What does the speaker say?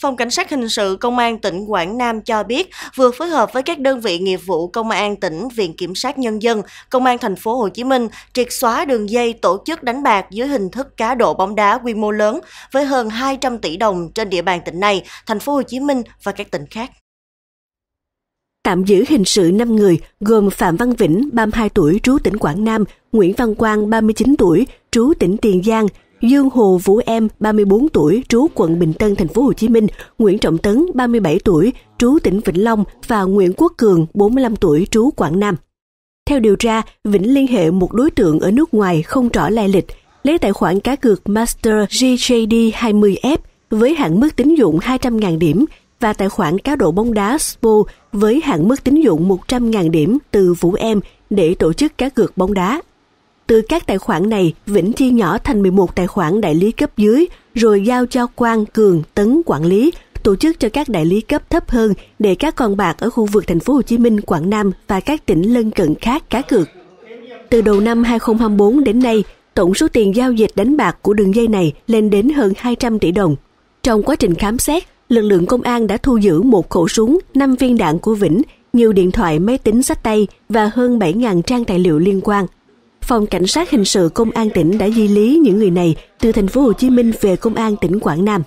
Phòng Cảnh sát Hình sự Công an tỉnh Quảng Nam cho biết vừa phối hợp với các đơn vị nghiệp vụ Công an tỉnh, Viện Kiểm sát Nhân dân, Công an thành phố Hồ Chí Minh triệt xóa đường dây tổ chức đánh bạc dưới hình thức cá độ bóng đá quy mô lớn với hơn 200 tỷ đồng trên địa bàn tỉnh này, thành phố Hồ Chí Minh và các tỉnh khác. Tạm giữ hình sự 5 người gồm Phạm Văn Vĩnh, 32 tuổi, trú tỉnh Quảng Nam, Nguyễn Văn Quang, 39 tuổi, trú tỉnh Tiền Giang, Dương Hồ Vũ Em, 34 tuổi, trú quận Bình Tân, thành phố Hồ Chí Minh, Nguyễn Trọng Tấn, 37 tuổi, trú tỉnh Vĩnh Long và Nguyễn Quốc Cường, 45 tuổi, trú Quảng Nam. Theo điều tra, Vĩnh liên hệ một đối tượng ở nước ngoài không rõ lai lịch, lấy tài khoản cá cược Master GJD20F với hạn mức tín dụng 200.000 điểm và tài khoản cá độ bóng đá Spo với hạn mức tín dụng 100.000 điểm từ Vũ Em để tổ chức cá cược bóng đá từ các tài khoản này, Vĩnh chia nhỏ thành 11 tài khoản đại lý cấp dưới, rồi giao cho Quang, Cường, Tấn quản lý, tổ chức cho các đại lý cấp thấp hơn để các con bạc ở khu vực thành phố Hồ Chí Minh, Quảng Nam và các tỉnh lân cận khác cá cược. Từ đầu năm 2024 đến nay, tổng số tiền giao dịch đánh bạc của đường dây này lên đến hơn 200 tỷ đồng. Trong quá trình khám xét, lực lượng công an đã thu giữ một khẩu súng, 5 viên đạn của Vĩnh, nhiều điện thoại máy tính sách tay và hơn 7.000 trang tài liệu liên quan – Phòng Cảnh sát Hình sự Công an tỉnh đã di lý những người này từ thành phố Hồ Chí Minh về Công an tỉnh Quảng Nam.